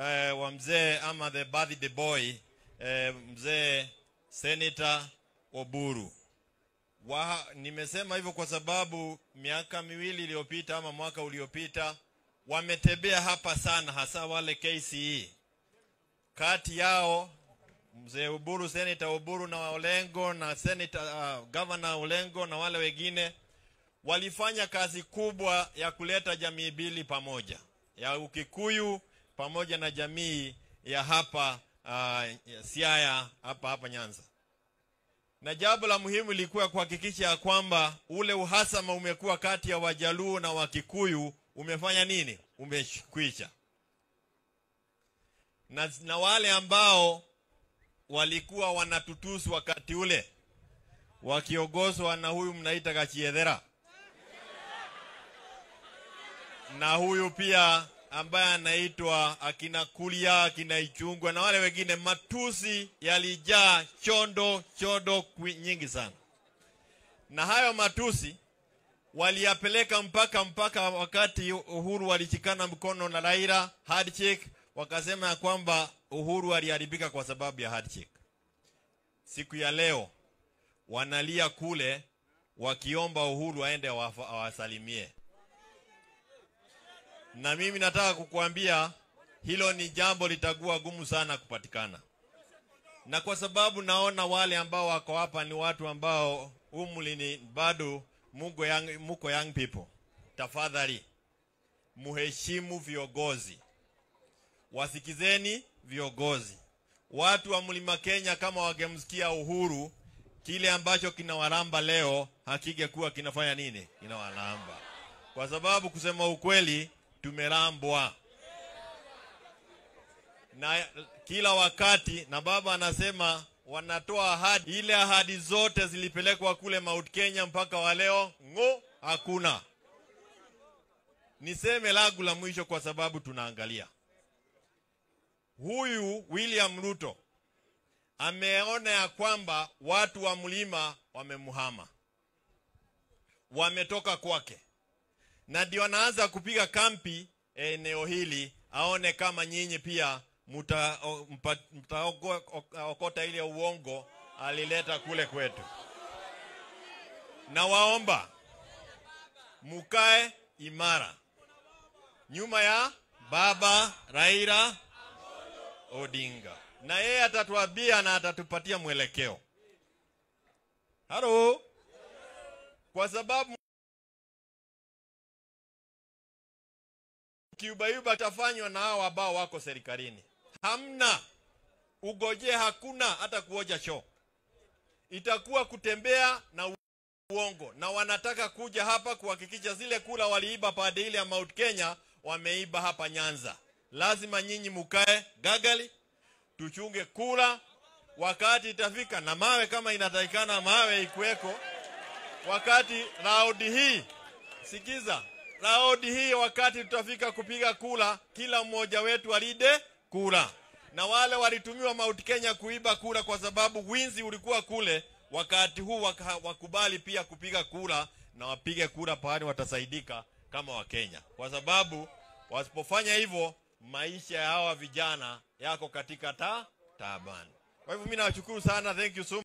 eh, wa mzee ama the birthday boy eh, mzee Senator Oburu. Wa, nimesema hivyo kwa sababu miaka miwili iliyopita ama mwaka uliopita wametembea hapa sana, hasa wale KCE. Kati yao mzee Uburu, senator oburu na Olengo na senator uh, governor Olengo na wale wengine walifanya kazi kubwa ya kuleta jamii mbili pamoja, ya Ukikuyu pamoja na jamii ya hapa uh, Siaya hapa hapa Nyanza, na jambo la muhimu lilikuwa kuhakikisha ya kwamba ule uhasama umekuwa kati ya Wajaluo na Wakikuyu umefanya nini, umekwisha na, na wale ambao walikuwa wanatutusu wakati ule wakiongozwa na huyu mnaita Kachiedhera na huyu pia ambaye anaitwa akina Kulia, akina Ichungwa na wale wengine. Matusi yalijaa chondo chondo nyingi sana, na hayo matusi waliyapeleka mpaka mpaka wakati Uhuru walishikana mkono na Raila handshake, wakasema ya kwamba Uhuru aliharibika kwa sababu ya handshake. Siku ya leo wanalia kule wakiomba Uhuru aende awasalimie na mimi nataka kukuambia hilo ni jambo litakuwa gumu sana kupatikana, na kwa sababu naona wale ambao wako hapa ni watu ambao umri ni bado muko young, muko young people. Tafadhali muheshimu viongozi, wasikizeni viongozi. Watu wa mlima Kenya kama wangemsikia Uhuru, kile ambacho kinawalamba leo kuwa kinafanya nini, kinawalamba kwa sababu kusema ukweli tumelambwa na kila wakati, na baba anasema wanatoa ahadi, ile ahadi zote zilipelekwa kule Mount Kenya mpaka wa leo ng'o, hakuna. Niseme lagu la mwisho kwa sababu tunaangalia huyu William Ruto ameona ya kwamba watu wa mlima wamemhama, wametoka kwake na ndio anaanza kupiga kampi eneo hili aone kama nyinyi pia mtaokota ile uongo alileta kule kwetu. Na waomba mukae imara nyuma ya baba Raila Odinga, na yeye atatuambia na atatupatia mwelekeo. Halo, kwa sababu kiubayuba tafanywa na hao ambao wako serikalini. Hamna ugoje, hakuna hata kuoja choo, itakuwa kutembea na uongo, na wanataka kuja hapa kuhakikisha zile kula waliiba pande ile ya Mount Kenya wameiba hapa Nyanza. Lazima nyinyi mukae gagali, tuchunge kula. Wakati itafika na mawe kama inatakikana, mawe ikweko. Wakati raudi hii, sikiza, raodi hii wakati tutafika kupiga kula, kila mmoja wetu alide kula, na wale walitumiwa Mount Kenya kuiba kula kwa sababu winzi ulikuwa kule, wakati huu waka, wakubali pia kupiga kula na wapige kura pahali watasaidika kama Wakenya, kwa sababu wasipofanya hivyo maisha ya hawa vijana yako katika ta taabani. Kwa hivyo mimi nawashukuru sana, thank you so much.